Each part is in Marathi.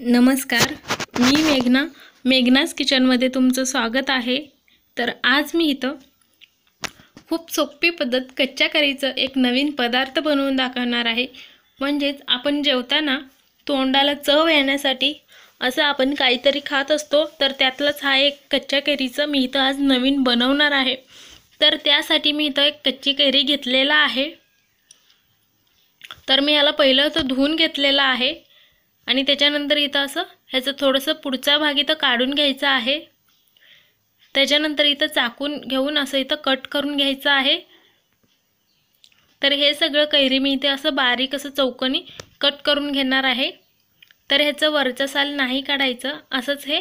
नमस्कार मी मेघना मेघनाज किचनमध्ये तुमचं स्वागत आहे तर आज मी इथं खूप सोपी पद्धत कच्च्या करीचं एक नवीन पदार्थ बनवून दाखवणार आहे म्हणजेच आपण जेवताना तोंडाला चव येण्यासाठी असं आपण काहीतरी खात असतो तर त्यातलंच हा एक कच्च्या कैरीचं मी इथं आज नवीन बनवणार आहे तर त्यासाठी मी इथं एक कच्ची कैरी घेतलेला आहे तर मी याला पहिलं तर धुवून घेतलेला आहे आणि त्याच्यानंतर इथं असं ह्याचं थोडंसं पुढचा भाग इथं काढून घ्यायचा आहे त्याच्यानंतर इथं चाकून घेऊन असं इथं कट करून घ्यायचं आहे तर हे सगळं कैरी मी इथे असं बारीक असं चौकनी कट करून घेणार आहे तर ह्याचं वरचं साल नाही काढायचं असंच हे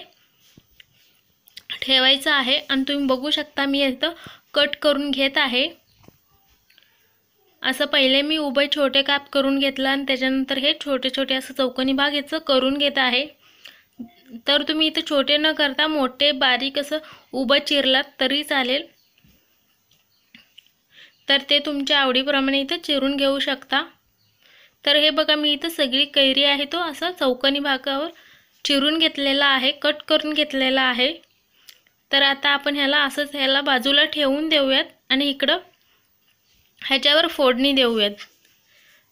ठेवायचं आहे आणि तुम्ही बघू शकता मी इथं कट करून घेत आहे असं पहिले मी उभय छोटे काप करून घेतला आणि त्याच्यानंतर हे छोटे छोटे असं चौकोनी भाग याचं करून घेत आहे तर तुम्ही इथं छोटे न करता मोठे बारीक असं उभं चिरलात तरी चालेल तर ते तुमच्या आवडीप्रमाणे इथं चिरून घेऊ शकता तर हे बघा मी इथं सगळी कैरी आहे तो असं चौकनी भागावर चिरून घेतलेला आहे कट करून घेतलेला आहे तर आता आपण ह्याला असंच ह्याला बाजूला ठेवून देऊयात आणि इकडं ह्याच्यावर फोडणी देऊयात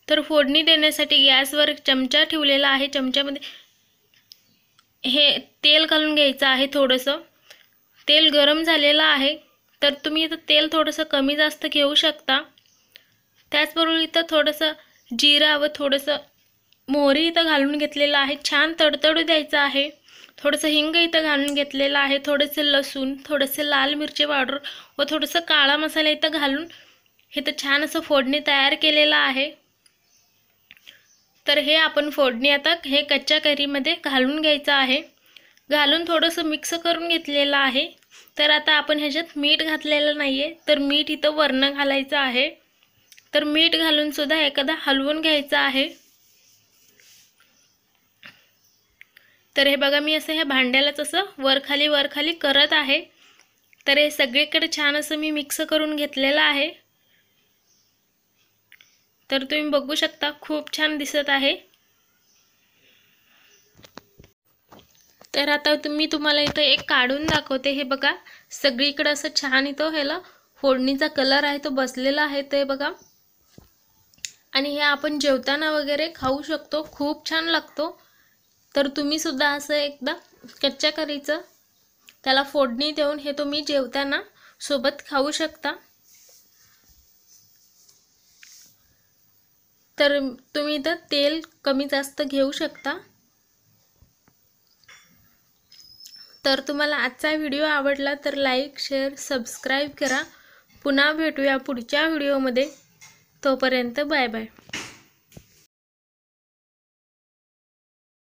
तर फोडणी देण्यासाठी गॅसवर चमचा ठेवलेला आहे चमच्यामध्ये हे तेल घालून घ्यायचं आहे थोडंसं तेल गरम झालेलं आहे तर तुम्ही इथं तेल थोडंसं कमी जास्त घेऊ शकता त्याचबरोबर इथं थोडंसं जिरा व थोडंसं मोहरी इथं घालून घेतलेलं आहे छान तडतडू द्यायचं आहे थोडंसं हिंग इथं घालून घेतलेलं आहे थोडंसं लसूण थोडंसं लाल मिरची पावडर व थोडंसं काळा मसाला इथं घालून हे तर छान असं फोडणी तयार केलेलं आहे तर हे आपण फोडणी आता हे कच्च्या करीमध्ये घालून घ्यायचं आहे घालून थोडंसं मिक्स करून घेतलेलं आहे तर आता आपण ह्याच्यात मीठ घातलेलं नाही आहे तर मीठ इथं वरणं घालायचं आहे तर मीठ घालूनसुद्धा एखादा हलवून घ्यायचं आहे तर हे बघा मी असं ह्या भांड्याला तसं वरखाली वरखाली करत आहे तर हे सगळीकडे छान असं मी मिक्स करून घेतलेलं आहे तर तुम्ही बघू शकता खूप छान दिसत आहे तर आता तुम्ही तुम्हाला इथं एक काढून दाखवते हे बघा सगळीकडं असं छान इथं ह्याला फोडणीचा कलर आहे तो बसलेला आहे ते बघा आणि हे आपण जेवताना वगैरे खाऊ शकतो खूप छान लागतो तर तुम्ही सुद्धा असं एकदा कच्च्या करीचं त्याला फोडणी देऊन हे तुम्ही जेवताना सोबत खाऊ शकता तर तुम्ही इथं तेल कमी जास्त घेऊ शकता तर तुम्हाला आजचा व्हिडिओ आवडला तर लाईक शेअर सबस्क्राईब करा पुन्हा भेटूया पुढच्या व्हिडिओमध्ये तोपर्यंत बाय बाय